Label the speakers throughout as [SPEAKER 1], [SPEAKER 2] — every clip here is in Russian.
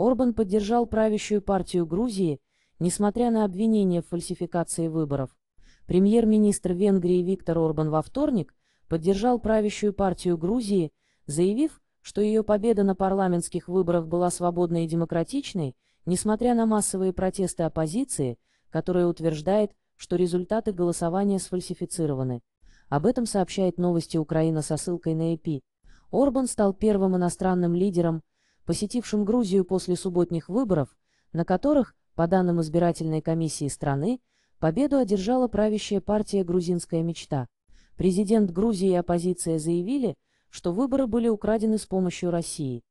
[SPEAKER 1] Орбан поддержал правящую партию Грузии, несмотря на обвинения в фальсификации выборов. Премьер-министр Венгрии Виктор Орбан во вторник поддержал правящую партию Грузии, заявив, что ее победа на парламентских выборах была свободной и демократичной, несмотря на массовые протесты оппозиции, которая утверждает, что результаты голосования сфальсифицированы. Об этом сообщает новости Украина со ссылкой на ЭПИ. Орбан стал первым иностранным лидером, посетившим Грузию после субботних выборов, на которых, по данным избирательной комиссии страны, победу одержала правящая партия «Грузинская мечта». Президент Грузии и оппозиция заявили, что выборы были украдены с помощью России.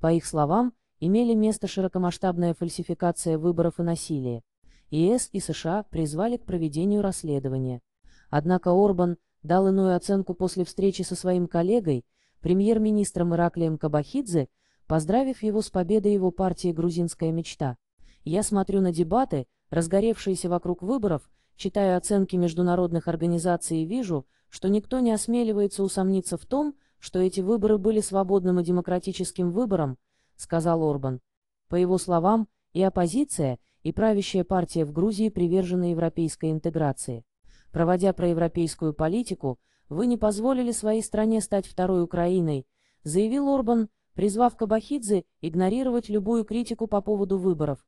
[SPEAKER 1] По их словам, имели место широкомасштабная фальсификация выборов и насилие. ЕС и США призвали к проведению расследования. Однако Орбан дал иную оценку после встречи со своим коллегой, премьер-министром Ираклием Кабахидзе, поздравив его с победой его партии «Грузинская мечта». Я смотрю на дебаты, разгоревшиеся вокруг выборов, читаю оценки международных организаций и вижу, что никто не осмеливается усомниться в том, что эти выборы были свободным и демократическим выбором, сказал Орбан. По его словам, и оппозиция, и правящая партия в Грузии привержены европейской интеграции. Проводя проевропейскую политику, вы не позволили своей стране стать второй Украиной, заявил Орбан, призвав Кабахидзе игнорировать любую критику по поводу выборов.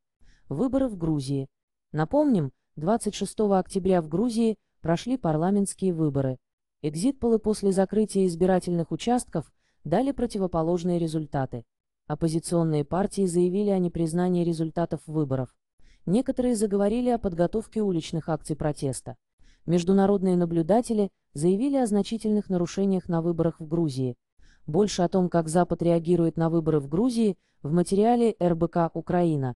[SPEAKER 1] Выборы в Грузии. Напомним, 26 октября в Грузии прошли парламентские выборы. Экзитполы после закрытия избирательных участков дали противоположные результаты. Оппозиционные партии заявили о непризнании результатов выборов. Некоторые заговорили о подготовке уличных акций протеста. Международные наблюдатели заявили о значительных нарушениях на выборах в Грузии – больше о том, как Запад реагирует на выборы в Грузии, в материале РБК «Украина».